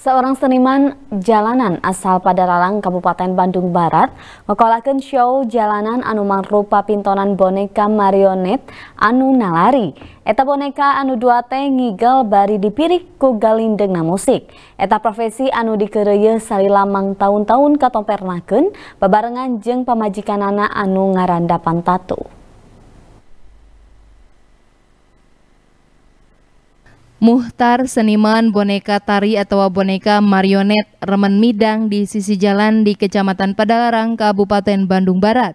Seorang seniman jalanan asal Padalarang, Kabupaten Bandung Barat, ngekolakan show jalanan anu rupa pintonan boneka marionet anu nalari. Eta boneka anu dua teh ngigel bari dipirik ku galindeng na musik. Eta profesi anu dikereye sari lamang tahun-tahun katompernaken, babarengan jeng pemajikan anak anu ngarandapan tatu. Muhtar seniman boneka tari atau boneka marionet remen midang di sisi jalan di Kecamatan Padalarang, Kabupaten Bandung Barat.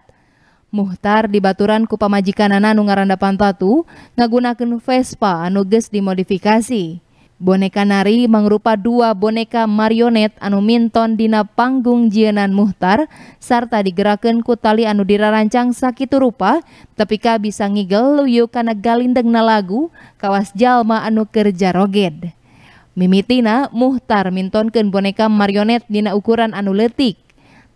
Muhtar di baturan kupamajikan anak Nungaranda Pantatu ngagunakan Vespa anu dimodifikasi. Boneka nari mengrupa dua boneka marionet anu minton dina panggung jienan Muhtar serta digerakkan ku tali anu dirarancang sakit rupa tapi kah bisa ngigel luyu kana galindengna lagu kawas jalma anu kerja roged. Mimitina Muhtar mintonkeun boneka marionet dina ukuran anu letik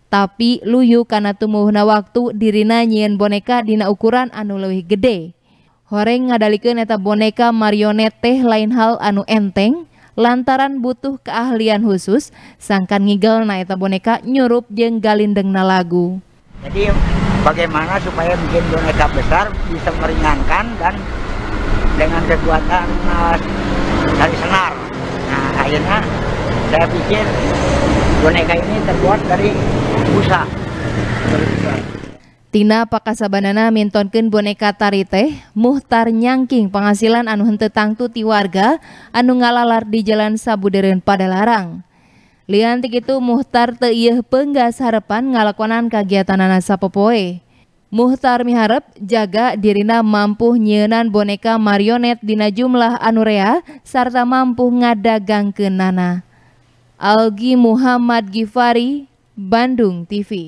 tapi luyu kana tumuhna waktu dirina boneka dina ukuran anu lebih gede. Horeng ngadalikeun eta boneka marionet teh lain hal anu enteng lantaran butuh keahlian khusus sangkan ngigel na eta boneka nyurup jeung galindengna lagu. Jadi bagaimana supaya bikin boneka besar bisa meringankan dan dengan kekuatan uh, dari senar. Nah, akhirnya saya pikir boneka ini terbuat dari busa. Dari Tina pakasabanana mintonkeun boneka tari teh muhtar nyangking penghasilan anu henteu tangtu ti warga anu ngalalar di jalan Sabuderen Padalarang. Lian ti kitu muhtar teu ieuh penggas harepan ngalakonan kegiatanana sapopoe. Muhtar miharep jaga dirina mampu nyeunan boneka marionet dina jumlah anurea sarta mampu ngadagangkeun nana. Algi Muhammad Gifari, Bandung TV